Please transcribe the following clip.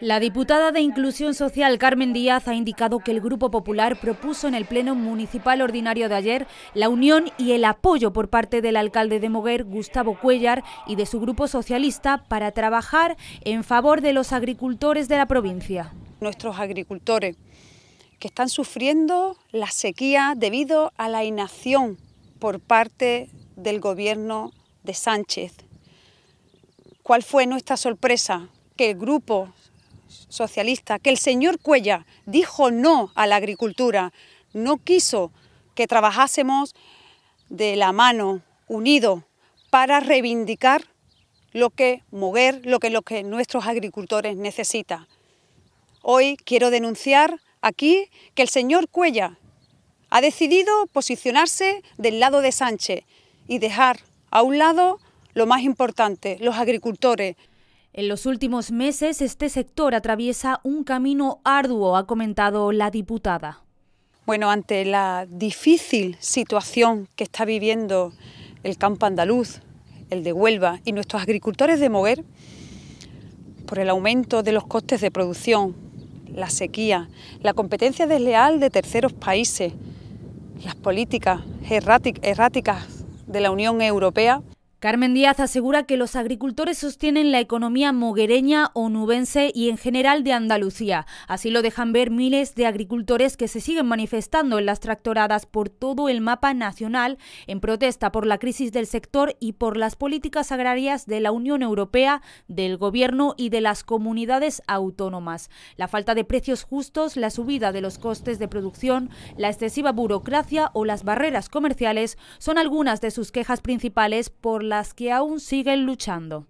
La diputada de Inclusión Social Carmen Díaz ha indicado que el Grupo Popular propuso en el Pleno Municipal Ordinario de ayer la unión y el apoyo por parte del alcalde de Moguer, Gustavo Cuellar, y de su Grupo Socialista para trabajar en favor de los agricultores de la provincia. Nuestros agricultores que están sufriendo la sequía debido a la inacción por parte del gobierno de Sánchez. ¿Cuál fue nuestra sorpresa? Que el grupo socialista, que el señor Cuella dijo no a la agricultura, no quiso que trabajásemos de la mano, unido para reivindicar lo que mover, lo que, lo que nuestros agricultores necesitan. Hoy quiero denunciar aquí que el señor Cuella ha decidido posicionarse del lado de Sánchez y dejar a un lado lo más importante, los agricultores. En los últimos meses este sector atraviesa un camino arduo, ha comentado la diputada. Bueno, ante la difícil situación que está viviendo el campo andaluz, el de Huelva y nuestros agricultores de Moguer, por el aumento de los costes de producción, la sequía, la competencia desleal de terceros países, las políticas erráticas de la Unión Europea, Carmen Díaz asegura que los agricultores sostienen la economía moguereña, onubense y en general de Andalucía. Así lo dejan ver miles de agricultores que se siguen manifestando en las tractoradas por todo el mapa nacional en protesta por la crisis del sector y por las políticas agrarias de la Unión Europea, del Gobierno y de las comunidades autónomas. La falta de precios justos, la subida de los costes de producción, la excesiva burocracia o las barreras comerciales son algunas de sus quejas principales por las que aún siguen luchando.